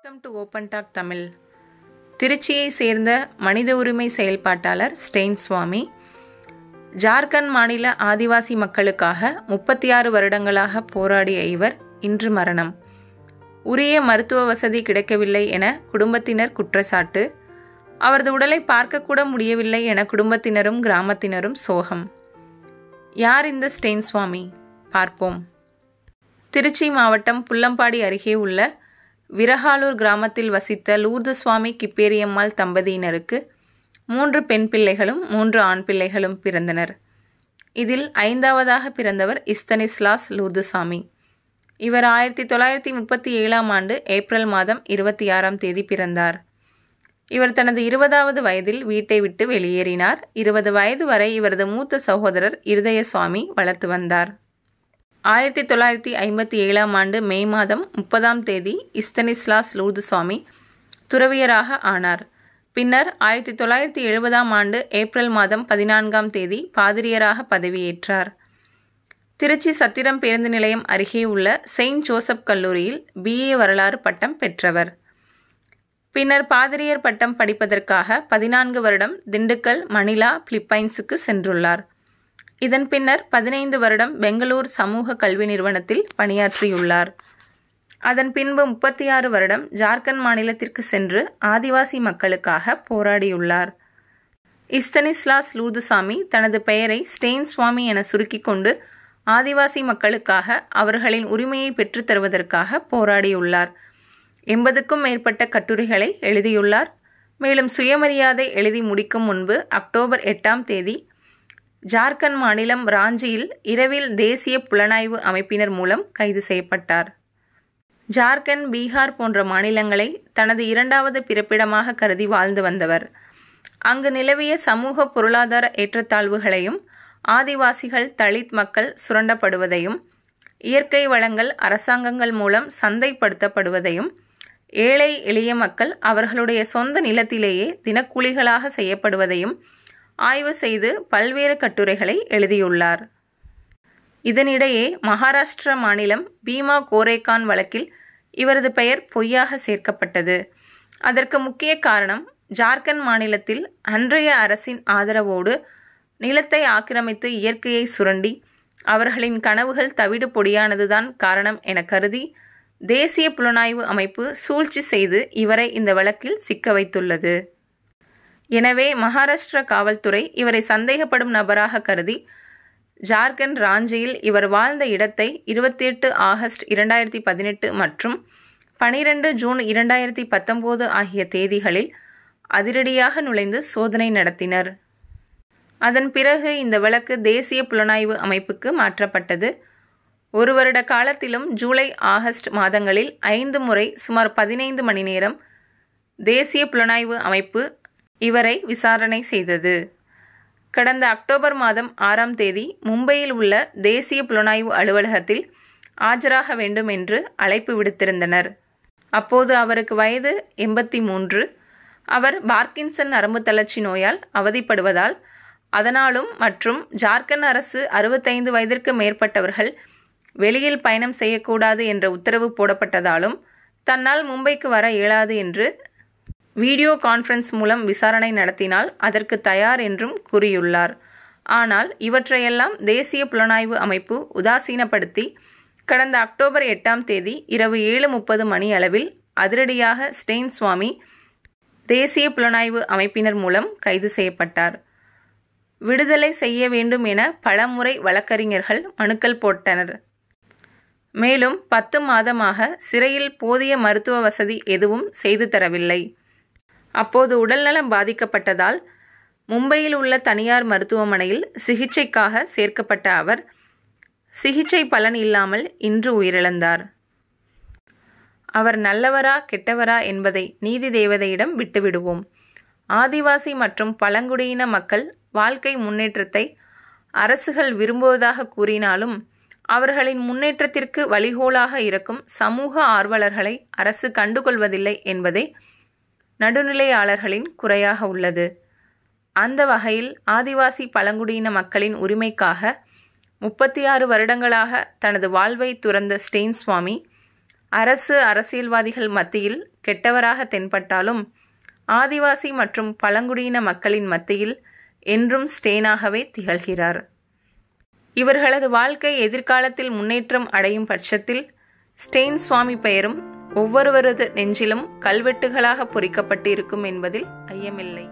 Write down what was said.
welcome to open talk Tamil திருச்சியை சேர்ந்த மனித உரிமை செயல்பாட்டாளர் ஸ்டெயின் சுவாமி ஜார்க்கண்ட் மாநில ஆதிவாசி மக்களுக்காக முப்பத்தி ஆறு வருடங்களாக போராடிய இவர் இன்று மரணம் உரிய மருத்துவ வசதி கிடைக்கவில்லை என குடும்பத்தினர் குற்றச்சாட்டு அவரது உடலை பார்க்கக்கூட முடியவில்லை என குடும்பத்தினரும் கிராமத்தினரும் சோகம் யார் இந்த ஸ்டெயின் சுவாமி பார்ப்போம் திருச்சி மாவட்டம் புல்லம்பாடி அருகே உள்ள விரகாலூர் கிராமத்தில் வசித்த லூர்து சுவாமி கிப்பேரியம்மாள் தம்பதியினருக்கு மூன்று பெண் பிள்ளைகளும் மூன்று ஆண் பிள்ளைகளும் பிறந்தனர் இதில் ஐந்தாவதாக பிறந்தவர் இஸ்தனிஸ்லாஸ் லூர்துசாமி இவர் ஆயிரத்தி தொள்ளாயிரத்தி முப்பத்தி ஏழாம் ஆண்டு ஏப்ரல் மாதம் இருபத்தி ஆறாம் தேதி பிறந்தார் இவர் தனது இருபதாவது வயதில் வீட்டை விட்டு வெளியேறினார் இருபது வயது வரை இவரது மூத்த சகோதரர் இருதய சுவாமி வளர்த்து வந்தார் ஆயிரத்தி தொள்ளாயிரத்தி ஐம்பத்தி ஏழாம் ஆண்டு மே மாதம் முப்பதாம் தேதி இஸ்தனிஸ்லாஸ் லூதுசாமி துறவியராக ஆனார் பின்னர் ஆயிரத்தி தொள்ளாயிரத்தி எழுபதாம் ஆண்டு ஏப்ரல் மாதம் பதினான்காம் தேதி பாதிரியராக பதவியேற்றார் திருச்சி சத்திரம் பேருந்து நிலையம் அருகே உள்ள செயின்ட் ஜோசப் கல்லூரியில் பிஏ வரலாறு பட்டம் பெற்றவர் பின்னர் பாதிரியர் பட்டம் படிப்பதற்காக பதினான்கு வருடம் திண்டுக்கல் மணிலா பிலிப்பைன்ஸுக்கு சென்றுள்ளார் இதன் பின்னர் பதினைந்து வருடம் பெங்களூர் சமூக கல்வி நிறுவனத்தில் பணியாற்றியுள்ளார் அதன் பின்பு முப்பத்தி ஆறு வருடம் ஜார்க்கண்ட் மாநிலத்திற்கு சென்று ஆதிவாசி மக்களுக்காக போராடியுள்ளார் இஸ்தனிஸ்லாஸ் லூதுசாமி தனது பெயரை ஸ்டெயின் சுவாமி என சுருக்கிக் கொண்டு ஆதிவாசி மக்களுக்காக அவர்களின் உரிமையை பெற்றுத் தருவதற்காக போராடியுள்ளார் எண்பதுக்கும் மேற்பட்ட கட்டுரைகளை எழுதியுள்ளார் மேலும் சுயமரியாதை எழுதி முடிக்கும் முன்பு அக்டோபர் எட்டாம் தேதி ஜார்க்கண்ட் மாநிலம் ராஞ்சியில் இரவில் தேசிய புலனாய்வு அமைப்பினர் மூலம் கைது செய்யப்பட்டார் ஜார்க்கண்ட் பீகார் போன்ற மாநிலங்களை தனது இரண்டாவது பிறப்பிடமாக கருதி வாழ்ந்து வந்தவர் அங்கு நிலவிய சமூக பொருளாதார ஏற்றத்தாழ்வுகளையும் ஆதிவாசிகள் தலித் மக்கள் சுரண்டப்படுவதையும் இயற்கை வளங்கள் அரசாங்கங்கள் மூலம் சந்தைப்படுத்தப்படுவதையும் ஏழை எளிய மக்கள் அவர்களுடைய சொந்த நிலத்திலேயே தினக்கூலிகளாக செய்யப்படுவதையும் ஆய்வு செய்து பல்வேறு கட்டுரைகளை எழுதியுள்ளார் இதனிடையே மகாராஷ்டிர மாநிலம் பீமா கோரேகான் வழக்கில் இவரது பெயர் பொய்யாக சேர்க்கப்பட்டது அதற்கு முக்கிய காரணம் ஜார்க்கண்ட் மாநிலத்தில் அன்றைய அரசின் ஆதரவோடு நிலத்தை ஆக்கிரமித்து இயற்கையை சுரண்டி அவர்களின் கனவுகள் தவிடு பொடியானதுதான் காரணம் என கருதி தேசிய புலனாய்வு அமைப்பு சூழ்ச்சி செய்து இவரை இந்த வழக்கில் சிக்க வைத்துள்ளது எனவே மகாராஷ்டிர காவல்துறை இவரை சந்தேகப்படும் நபராக கருதி ஜார்க்கண்ட் ராஞ்சியில் இவர் வாழ்ந்த இடத்தை இருபத்தி எட்டு ஆகஸ்ட் இரண்டாயிரத்தி பதினெட்டு மற்றும் பனிரெண்டு ஜூன் இரண்டாயிரத்தி பத்தொன்போது ஆகிய தேதிகளில் அதிரடியாக நுழைந்து சோதனை நடத்தினர் அதன் பிறகு இந்த வழக்கு தேசிய புலனாய்வு அமைப்புக்கு மாற்றப்பட்டது ஒரு வருட காலத்திலும் ஜூலை ஆகஸ்ட் மாதங்களில் ஐந்து முறை சுமார் பதினைந்து மணி நேரம் தேசிய புலனாய்வு அமைப்பு இவரை விசாரணை செய்தது கடந்த அக்டோபர் மாதம் ஆறாம் தேதி மும்பையில் உள்ள தேசிய புலனாய்வு அலுவலகத்தில் ஆஜராக வேண்டும் என்று அழைப்பு விடுத்திருந்தனர் அப்போது அவருக்கு வயது எண்பத்தி மூன்று அவர் பார்க்கின்சன் நரம்பு தளர்ச்சி நோயால் அவதிப்படுவதால் அதனாலும் மற்றும் ஜார்க்கண்ட் அரசு அறுபத்தைந்து வயதிற்கு மேற்பட்டவர்கள் வெளியில் பயணம் செய்யக்கூடாது என்ற உத்தரவு போடப்பட்டதாலும் தன்னால் மும்பைக்கு வர இயலாது என்று வீடியோ கான்ஃபரன்ஸ் மூலம் விசாரணை நடத்தினால் அதற்கு தயார் என்றும் கூறியுள்ளார் ஆனால் இவற்றையெல்லாம் தேசிய புலனாய்வு அமைப்பு உதாசீனப்படுத்தி கடந்த அக்டோபர் எட்டாம் தேதி இரவு ஏழு முப்பது மணி அளவில் அதிரடியாக ஸ்டெயின் சுவாமி தேசிய புலனாய்வு அமைப்பினர் மூலம் கைது செய்யப்பட்டார் விடுதலை செய்ய வேண்டும் என பலமுறை வழக்கறிஞர்கள் மனுக்கள் போட்டனர் மேலும் பத்து மாதமாக சிறையில் போதிய மருத்துவ வசதி எதுவும் செய்து தரவில்லை அப்போது உடல்நலம் பாதிக்கப்பட்டதால் மும்பையில் உள்ள தனியார் மருத்துவமனையில் சிகிச்சைக்காக சேர்க்கப்பட்ட அவர் சிகிச்சை பலன் இல்லாமல் இன்று உயிரிழந்தார் அவர் நல்லவரா கெட்டவரா என்பதை நீதி தேவதையிடம் விட்டுவிடுவோம் ஆதிவாசி மற்றும் பழங்குடியின மக்கள் வாழ்க்கை முன்னேற்றத்தை அரசுகள் விரும்புவதாக கூறினாலும் அவர்களின் முன்னேற்றத்திற்கு வழிகோலாக இருக்கும் சமூக ஆர்வலர்களை அரசு கண்டுகொள்வதில்லை என்பதை நடுநிலையாளர்களின் குறையாக உள்ளது அந்த வகையில் ஆதிவாசி பழங்குடியின மக்களின் உரிமைக்காக முப்பத்தி ஆறு வருடங்களாக தனது வாழ்வை துறந்த ஸ்டெயின் சுவாமி அரசு அரசியல்வாதிகள் மத்தியில் கெட்டவராக தென்பட்டாலும் ஆதிவாசி மற்றும் பழங்குடியின மக்களின் மத்தியில் என்றும் ஸ்டெயினாகவே திகழ்கிறார் இவர்களது வாழ்க்கை எதிர்காலத்தில் முன்னேற்றம் அடையும் பட்சத்தில் ஸ்டெயின் சுவாமி பெயரும் ஒவ்வொருவரது நெஞ்சிலும் கல்வெட்டுகளாக பொறிக்கப்பட்டு இருக்கும் என்பதில் ஐயமில்லை